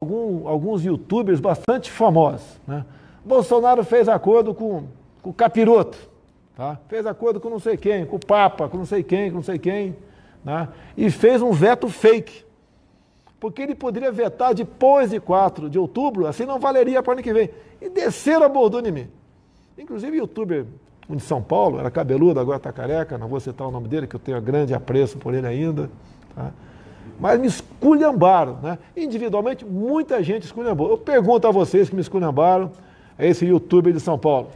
algum, alguns youtubers bastante famosos. Né? Bolsonaro fez acordo com, com o Capiroto, tá? fez acordo com não sei quem, com o Papa, com não sei quem, com não sei quem, né? e fez um veto fake. Porque ele poderia vetar depois de 4 de outubro, assim não valeria para o ano que vem. E desceram a bordona em mim. Inclusive, youtuber de São Paulo, era cabeludo, agora está careca, não vou citar o nome dele, que eu tenho grande apreço por ele ainda. Tá? mas me esculhambaram. Né? Individualmente, muita gente esculhambou. Eu pergunto a vocês que me esculhambaram, a é esse youtuber de São Paulo.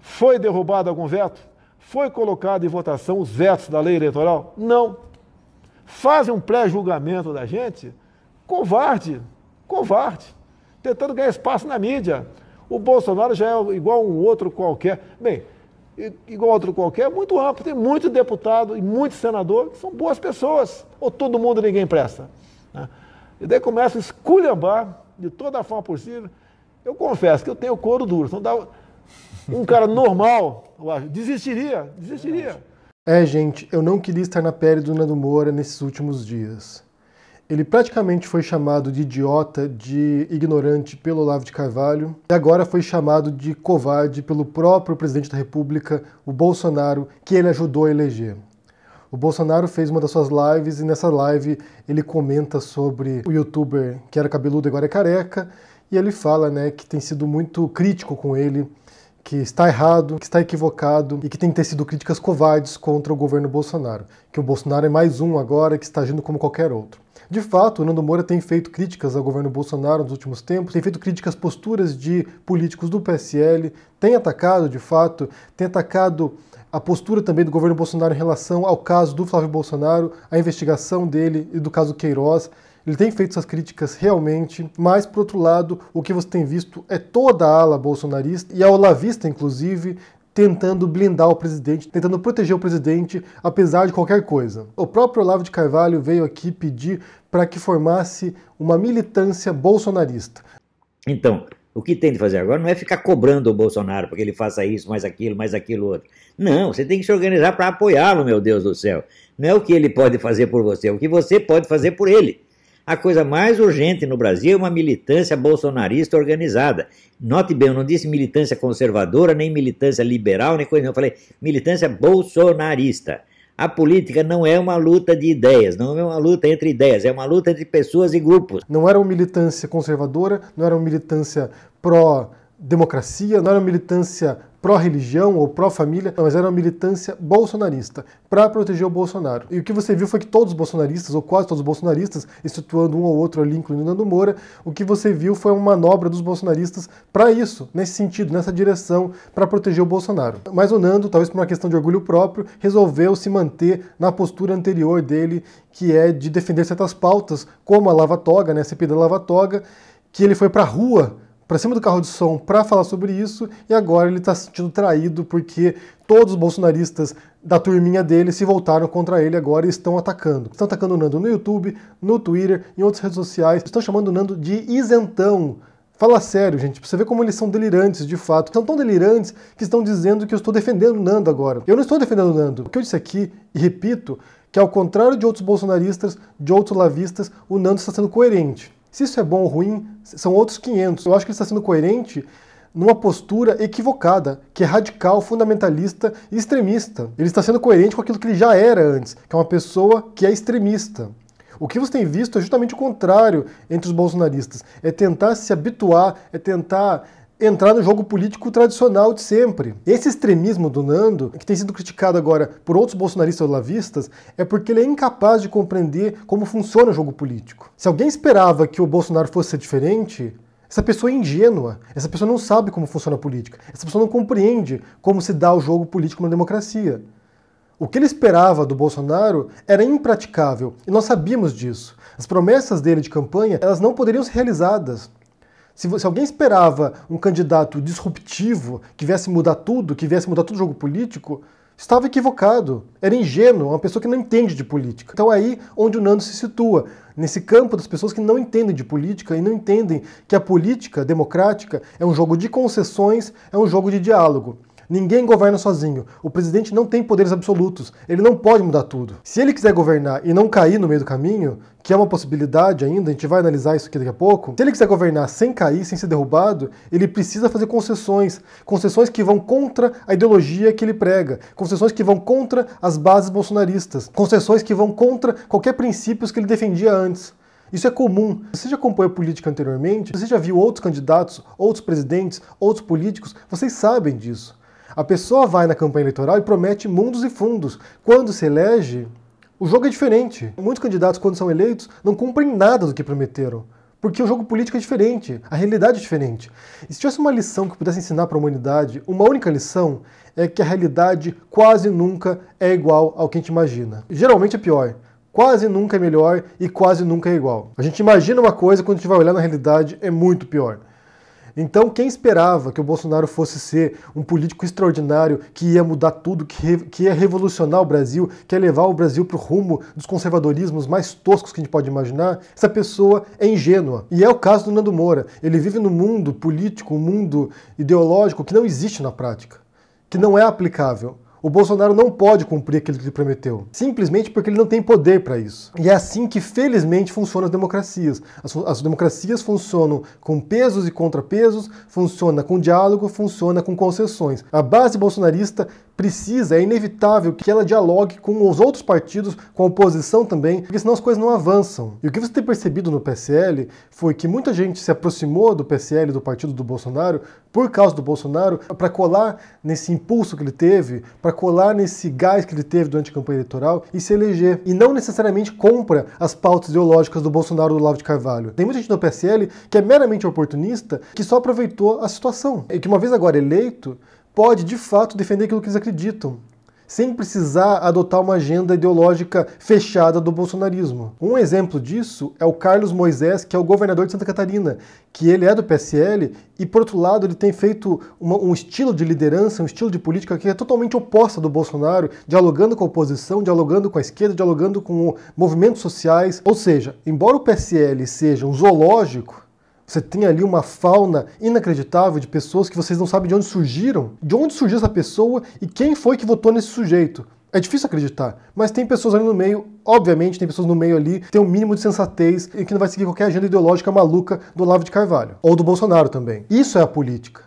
Foi derrubado algum veto? Foi colocado em votação os vetos da lei eleitoral? Não. Fazem um pré-julgamento da gente? Covarde, covarde. Tentando ganhar espaço na mídia. O Bolsonaro já é igual um outro qualquer. Bem, igual outro qualquer, muito amplo. Tem muito deputado e muito senador que são boas pessoas. Ou todo mundo ninguém presta. Né? E daí começa a esculhambar de toda a forma possível. Eu confesso que eu tenho couro duro. Então dá um cara normal, desistiria, desistiria. É, gente, eu não queria estar na pele do Nando Moura nesses últimos dias. Ele praticamente foi chamado de idiota, de ignorante pelo Olavo de Carvalho, e agora foi chamado de covarde pelo próprio presidente da República, o Bolsonaro, que ele ajudou a eleger. O Bolsonaro fez uma das suas lives e nessa live ele comenta sobre o youtuber que era cabeludo e agora é careca, e ele fala, né, que tem sido muito crítico com ele, que está errado, que está equivocado e que tem que ter sido críticas covardes contra o governo Bolsonaro, que o Bolsonaro é mais um agora que está agindo como qualquer outro. De fato, o Nando Moura tem feito críticas ao governo Bolsonaro nos últimos tempos, tem feito críticas posturas de políticos do PSL, tem atacado, de fato, tem atacado a postura também do governo Bolsonaro em relação ao caso do Flávio Bolsonaro, a investigação dele e do caso Queiroz. Ele tem feito essas críticas realmente, mas por outro lado, o que você tem visto é toda a ala bolsonarista e a olavista, inclusive, tentando blindar o presidente, tentando proteger o presidente, apesar de qualquer coisa. O próprio Olavo de Carvalho veio aqui pedir para que formasse uma militância bolsonarista. Então, o que tem de fazer agora não é ficar cobrando o Bolsonaro para que ele faça isso, mais aquilo, mais aquilo outro. Não, você tem que se organizar para apoiá-lo, meu Deus do céu. Não é o que ele pode fazer por você, é o que você pode fazer por ele. A coisa mais urgente no Brasil é uma militância bolsonarista organizada. Note bem, eu não disse militância conservadora, nem militância liberal, nem coisa nenhuma. Eu falei militância bolsonarista. A política não é uma luta de ideias, não é uma luta entre ideias, é uma luta entre pessoas e grupos. Não era uma militância conservadora, não era uma militância pró democracia, não era uma militância pró-religião ou pró-família, mas era uma militância bolsonarista, para proteger o Bolsonaro. E o que você viu foi que todos os bolsonaristas, ou quase todos os bolsonaristas, instituindo um ou outro ali, incluindo Nando Moura, o que você viu foi uma manobra dos bolsonaristas para isso, nesse sentido, nessa direção, para proteger o Bolsonaro. Mas o Nando, talvez por uma questão de orgulho próprio, resolveu se manter na postura anterior dele, que é de defender certas pautas, como a lava-toga, né, a CPI da lava-toga, que ele foi para a rua para cima do carro de som para falar sobre isso e agora ele está se sentindo traído porque todos os bolsonaristas da turminha dele se voltaram contra ele agora e estão atacando. Estão atacando o Nando no YouTube, no Twitter, em outras redes sociais, estão chamando o Nando de isentão. Fala sério, gente, você vê como eles são delirantes de fato. São tão delirantes que estão dizendo que eu estou defendendo o Nando agora. Eu não estou defendendo o Nando. O que eu disse aqui, e repito, que ao contrário de outros bolsonaristas, de outros lavistas, o Nando está sendo coerente. Se isso é bom ou ruim, são outros 500. Eu acho que ele está sendo coerente numa postura equivocada, que é radical, fundamentalista e extremista. Ele está sendo coerente com aquilo que ele já era antes, que é uma pessoa que é extremista. O que você tem visto é justamente o contrário entre os bolsonaristas. É tentar se habituar, é tentar entrar no jogo político tradicional de sempre. Esse extremismo do Nando, que tem sido criticado agora por outros bolsonaristas lavistas, é porque ele é incapaz de compreender como funciona o jogo político. Se alguém esperava que o Bolsonaro fosse ser diferente, essa pessoa é ingênua, essa pessoa não sabe como funciona a política, essa pessoa não compreende como se dá o jogo político na democracia. O que ele esperava do Bolsonaro era impraticável, e nós sabíamos disso. As promessas dele de campanha, elas não poderiam ser realizadas. Se, se, alguém esperava um candidato disruptivo, que viesse mudar tudo, que viesse mudar todo o jogo político, estava equivocado. Era ingênuo, uma pessoa que não entende de política. Então é aí onde o Nando se situa, nesse campo das pessoas que não entendem de política e não entendem que a política democrática é um jogo de concessões, é um jogo de diálogo. Ninguém governa sozinho. O presidente não tem poderes absolutos. Ele não pode mudar tudo. Se ele quiser governar e não cair no meio do caminho, que é uma possibilidade ainda, a gente vai analisar isso aqui daqui a pouco. Se ele quiser governar sem cair, sem ser derrubado, ele precisa fazer concessões. Concessões que vão contra a ideologia que ele prega. Concessões que vão contra as bases bolsonaristas. Concessões que vão contra qualquer princípios que ele defendia antes. Isso é comum. Você já acompanhou política anteriormente? Você já viu outros candidatos, outros presidentes, outros políticos? Vocês sabem disso. A pessoa vai na campanha eleitoral e promete mundos e fundos. Quando se elege, o jogo é diferente. Muitos candidatos, quando são eleitos, não cumprem nada do que prometeram. Porque o jogo político é diferente, a realidade é diferente. E se tivesse uma lição que pudesse ensinar para a humanidade, uma única lição, é que a realidade quase nunca é igual ao que a gente imagina. Geralmente é pior. Quase nunca é melhor e quase nunca é igual. A gente imagina uma coisa, quando a gente vai olhar na realidade, é muito pior. Então, quem esperava que o Bolsonaro fosse ser um político extraordinário, que ia mudar tudo, que, que ia revolucionar o Brasil, que ia levar o Brasil para o rumo dos conservadorismos mais toscos que a gente pode imaginar, essa pessoa é ingênua. E é o caso do Nando Moura. Ele vive num mundo político, um mundo ideológico que não existe na prática, que não é aplicável. O Bolsonaro não pode cumprir aquilo que ele prometeu, simplesmente porque ele não tem poder para isso. E é assim que, felizmente, funcionam as democracias. As, as, democracias funcionam com pesos e contrapesos, funciona com diálogo, funciona com concessões. A base bolsonarista precisa, é inevitável que ela dialogue com os outros partidos, com a oposição também, porque senão as coisas não avançam. E o que você tem percebido no PSL foi que muita gente se aproximou do PSL, do partido do Bolsonaro, por causa do Bolsonaro, para colar nesse impulso que ele teve, para colar nesse gás que ele teve durante a campanha eleitoral e se eleger. E não necessariamente compra as pautas ideológicas do Bolsonaro do Lavo de Carvalho. Tem muita gente no PSL que é meramente oportunista, que só aproveitou a situação. E que uma vez agora eleito, pode, de fato, defender aquilo que eles acreditam, sem precisar adotar uma agenda ideológica fechada do bolsonarismo. Um exemplo disso é o Carlos Moisés, que é o governador de Santa Catarina, que ele é do PSL e, por outro lado, ele tem feito uma, um estilo de liderança, um estilo de política que é totalmente oposta do Bolsonaro, dialogando com a oposição, dialogando com a esquerda, dialogando com movimentos sociais. Ou seja, embora o PSL seja um zoológico, você tem ali uma fauna inacreditável de pessoas que vocês não sabem de onde surgiram, de onde surgiu essa pessoa e quem foi que votou nesse sujeito. É difícil acreditar, mas tem pessoas ali no meio, obviamente, tem pessoas no meio ali, tem um mínimo de sensatez e que não vai seguir qualquer agenda ideológica maluca do Olavo de Carvalho ou do Bolsonaro também. Isso é a política.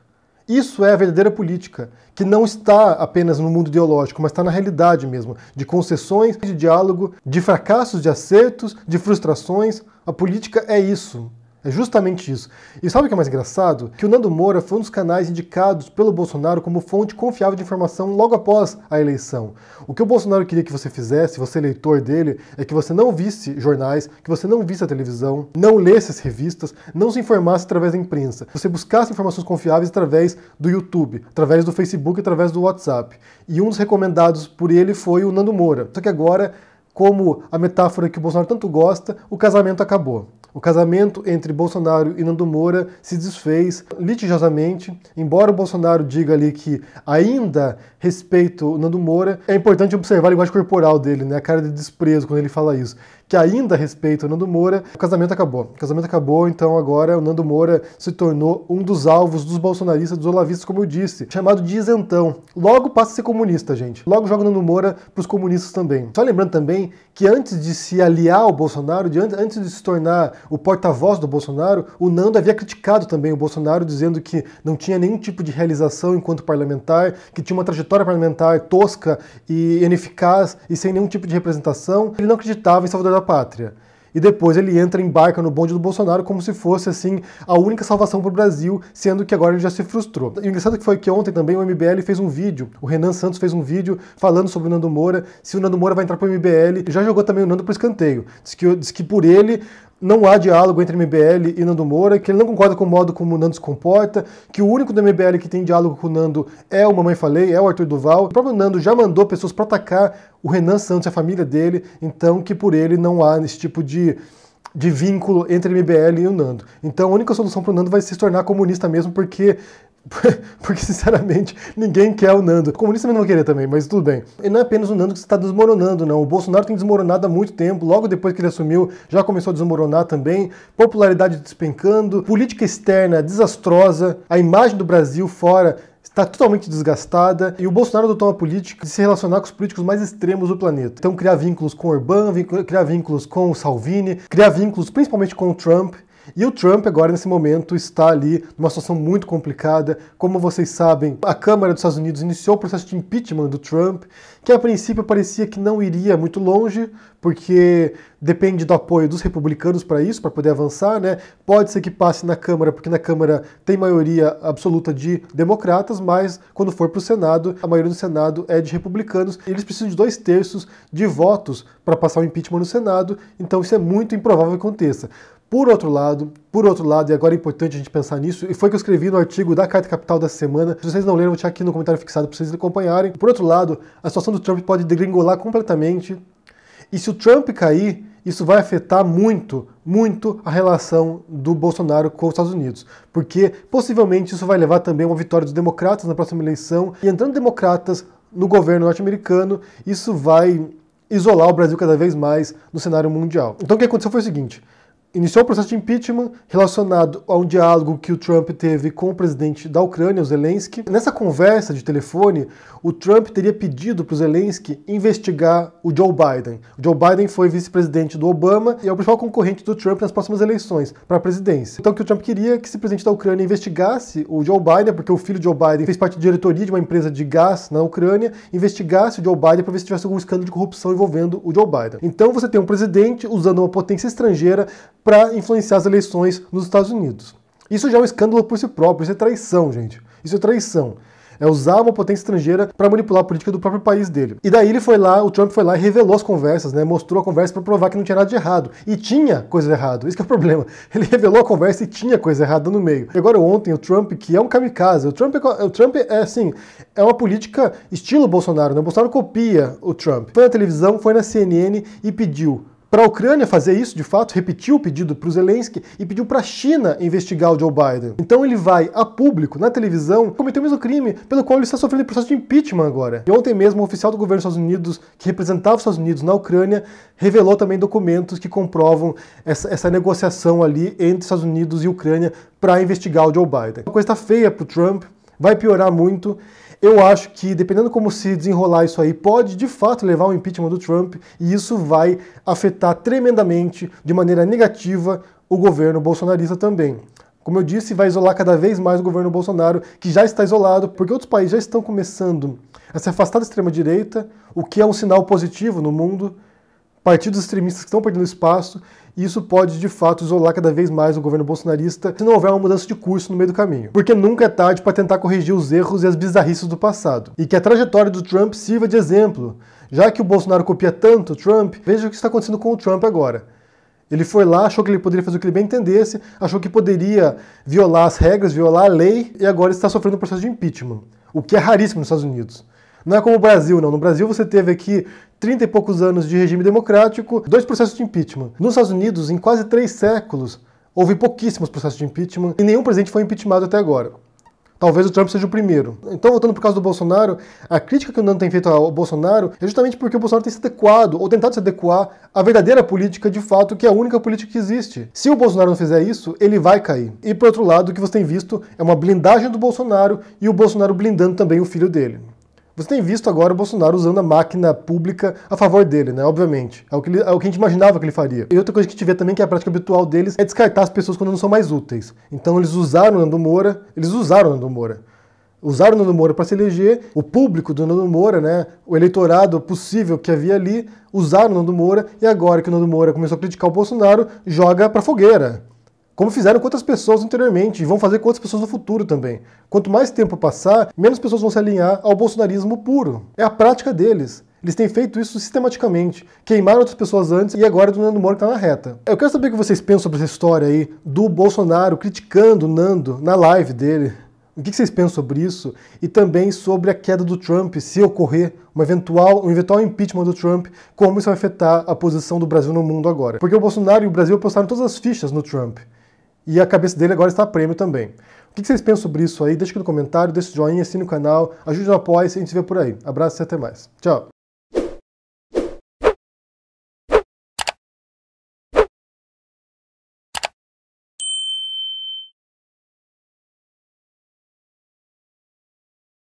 Isso é a verdadeira política, que não está apenas no mundo ideológico, mas está na realidade mesmo, de concessões, de diálogo, de fracassos, de acertos, de frustrações. A política é isso. É justamente isso. E sabe o que é mais engraçado? Que o Nando Moura foi um dos canais indicados pelo Bolsonaro como fonte confiável de informação logo após a eleição. O que o Bolsonaro queria que você fizesse, você eleitor dele, é que você não visse jornais, que você não visse a televisão, não lesse as revistas, não se informasse através da imprensa. Você buscasse informações confiáveis através do YouTube, através do Facebook, através do WhatsApp. E um dos recomendados por ele foi o Nando Moura. Só que agora como a metáfora que o Bolsonaro tanto gosta, o casamento acabou. O casamento entre Bolsonaro e Nando Moura se desfez litigiosamente, embora o Bolsonaro diga ali que ainda respeita o Nando Moura, é importante observar a linguagem corporal dele, né? a cara de desprezo quando ele fala isso, que ainda respeita o Nando Moura, o casamento acabou. O casamento acabou, então agora o Nando Moura se tornou um dos alvos dos bolsonaristas, dos olavistas, como eu disse, chamado de isentão. Logo passa a ser comunista, gente. Logo joga o Nando Moura para os comunistas também. Só lembrando também que antes de se aliar ao Bolsonaro, de antes, antes de se tornar o porta-voz do Bolsonaro, o Nando havia criticado também o Bolsonaro, dizendo que não tinha nenhum tipo de realização enquanto parlamentar, que tinha uma trajetória parlamentar tosca e ineficaz e sem nenhum tipo de representação. Ele não acreditava em Salvador da Pátria e depois ele entra e embarca no bonde do Bolsonaro como se fosse, assim, a única salvação para o Brasil, sendo que agora ele já se frustrou. E o engraçado é que foi que ontem também o MBL fez um vídeo, o Renan Santos fez um vídeo falando sobre o Nando Moura, se o Nando Moura vai entrar para o MBL, já jogou também o Nando para escanteio. Diz que, diz que por ele não há diálogo entre MBL e Nando Moura, que ele não concorda com o modo como o Nando se comporta, que o único do MBL que tem diálogo com o Nando é o Mamãe Falei, é o Arthur Duval. O próprio Nando já mandou pessoas para atacar o Renan Santos e a família dele, então que por ele não há esse tipo de de vínculo entre MBL e o Nando. Então a única solução para o Nando vai se tornar comunista mesmo, porque Porque, sinceramente, ninguém quer o Nando. O comunista não vai querer também, mas tudo bem. E não é apenas o Nando que está desmoronando, não. O Bolsonaro tem desmoronado há muito tempo. Logo depois que ele assumiu, já começou a desmoronar também. Popularidade despencando, política externa desastrosa, a imagem do Brasil fora está totalmente desgastada e o Bolsonaro adotou uma política de se relacionar com os políticos mais extremos do planeta. Então criar vínculos com o Orbán, criar vínculos com o Salvini, criar vínculos principalmente com o Trump. E o Trump agora nesse momento está ali numa situação muito complicada. Como vocês sabem, a Câmara dos Estados Unidos iniciou o processo de impeachment do Trump, que a princípio parecia que não iria muito longe, porque depende do apoio dos republicanos para isso, para poder avançar, né? Pode ser que passe na Câmara, porque na Câmara tem maioria absoluta de democratas, mas quando for para o Senado, a maioria do Senado é de republicanos. Eles precisam de dois terços de votos para passar o impeachment no Senado, então isso é muito improvável que aconteça. Por outro lado, por outro lado, e agora é importante a gente pensar nisso, e foi que eu escrevi no artigo da Carta Capital da semana. Se vocês não leram, vou deixar aqui no comentário fixado para vocês acompanharem. Por outro lado, a situação do Trump pode degringolar completamente. E se o Trump cair, isso vai afetar muito, muito a relação do Bolsonaro com os Estados Unidos. Porque possivelmente isso vai levar também a uma vitória dos democratas na próxima eleição. E entrando democratas no governo norte-americano, isso vai isolar o Brasil cada vez mais no cenário mundial. Então o que aconteceu foi o seguinte iniciou o processo de impeachment relacionado a um diálogo que o Trump teve com o presidente da Ucrânia, o Zelensky. Nessa conversa de telefone, o Trump teria pedido para o Zelensky investigar o Joe Biden. O Joe Biden foi vice-presidente do Obama e é o principal concorrente do Trump nas próximas eleições para a presidência. Então, o que o Trump queria é que esse presidente da Ucrânia investigasse o Joe Biden, porque o filho de Joe Biden fez parte de diretoria de uma empresa de gás na Ucrânia, investigasse o Joe Biden para ver se tivesse algum escândalo de corrupção envolvendo o Joe Biden. Então, você tem um presidente usando uma potência estrangeira para influenciar as eleições nos Estados Unidos. Isso já é um escândalo por si próprio, isso é traição, gente. Isso é traição. É usar uma potência estrangeira para manipular a política do próprio país dele. E daí ele foi lá, o Trump foi lá e revelou as conversas, né? Mostrou a conversa para provar que não tinha nada de errado. E tinha coisa errada, isso é o problema. Ele revelou a conversa e tinha coisa errada no meio. E agora ontem, o Trump, que é um kamikaze, o Trump, é, o Trump é assim, é uma política estilo Bolsonaro, né? O Bolsonaro copia o Trump. Foi na televisão, foi na CNN e pediu para a Ucrânia fazer isso, de fato, repetiu o pedido para o Zelensky e pediu para a China investigar o Joe Biden. Então ele vai a público, na televisão, cometer o mesmo crime pelo qual ele está sofrendo processo de impeachment agora. E ontem mesmo, um oficial do governo dos Estados Unidos, que representava os Estados Unidos na Ucrânia, revelou também documentos que comprovam essa, essa negociação ali entre Estados Unidos e Ucrânia para investigar o Joe Biden. Uma coisa está feia para o Trump, vai piorar muito eu acho que, dependendo como se desenrolar isso aí, pode de fato levar ao impeachment do Trump e isso vai afetar tremendamente, de maneira negativa, o governo bolsonarista também. Como eu disse, vai isolar cada vez mais o governo Bolsonaro, que já está isolado, porque outros países já estão começando a se afastar da extrema-direita, o que é um sinal positivo no mundo, partidos extremistas que estão perdendo espaço, e isso pode de fato isolar cada vez mais o governo bolsonarista se não houver uma mudança de curso no meio do caminho. Porque nunca é tarde para tentar corrigir os erros e as bizarrices do passado. E que a trajetória do Trump sirva de exemplo. Já que o Bolsonaro copia tanto o Trump, veja o que está acontecendo com o Trump agora. Ele foi lá, achou que ele poderia fazer o que ele bem entendesse, achou que poderia violar as regras, violar a lei, e agora está sofrendo um processo de impeachment, o que é raríssimo nos Estados Unidos. Não é como o Brasil, não. No Brasil você teve aqui 30 e poucos anos de regime democrático, dois processos de impeachment. Nos Estados Unidos, em quase três séculos, houve pouquíssimos processos de impeachment e nenhum presidente foi impeachmentado até agora. Talvez o Trump seja o primeiro. Então, voltando por causa do Bolsonaro, a crítica que o Nando tem feito ao Bolsonaro é justamente porque o Bolsonaro tem se adequado, ou tentado se adequar, à verdadeira política de fato, que é a única política que existe. Se o Bolsonaro não fizer isso, ele vai cair. E por outro lado, o que você tem visto é uma blindagem do Bolsonaro e o Bolsonaro blindando também o filho dele. Você tem visto agora o Bolsonaro usando a máquina pública a favor dele, né? Obviamente. É o que, ele, é o que a gente imaginava que ele faria. E outra coisa que a gente vê também, que é a prática habitual deles, é descartar as pessoas quando não são mais úteis. Então eles usaram o Nando Moura, eles usaram o Nando Moura. Usaram o Nando Moura para se eleger, o público do Nando Moura, né? O eleitorado possível que havia ali, usaram o Nando Moura, e agora que o Nando Moura começou a criticar o Bolsonaro, joga pra fogueira. Como fizeram com outras pessoas anteriormente e vão fazer com outras pessoas no futuro também. Quanto mais tempo passar, menos pessoas vão se alinhar ao bolsonarismo puro. É a prática deles. Eles têm feito isso sistematicamente. Queimaram outras pessoas antes e agora é do Nando Moro que tá na reta. Eu quero saber o que vocês pensam sobre essa história aí do Bolsonaro criticando o Nando na live dele. O que vocês pensam sobre isso? E também sobre a queda do Trump, se ocorrer eventual, um eventual impeachment do Trump, como isso vai afetar a posição do Brasil no mundo agora. Porque o Bolsonaro e o Brasil apostaram todas as fichas no Trump. E a cabeça dele agora está a prêmio também. O que vocês pensam sobre isso aí? Deixa aqui no comentário, deixa o joinha, assine o canal, ajude no apoio e a gente se vê por aí. Abraço e até mais. Tchau!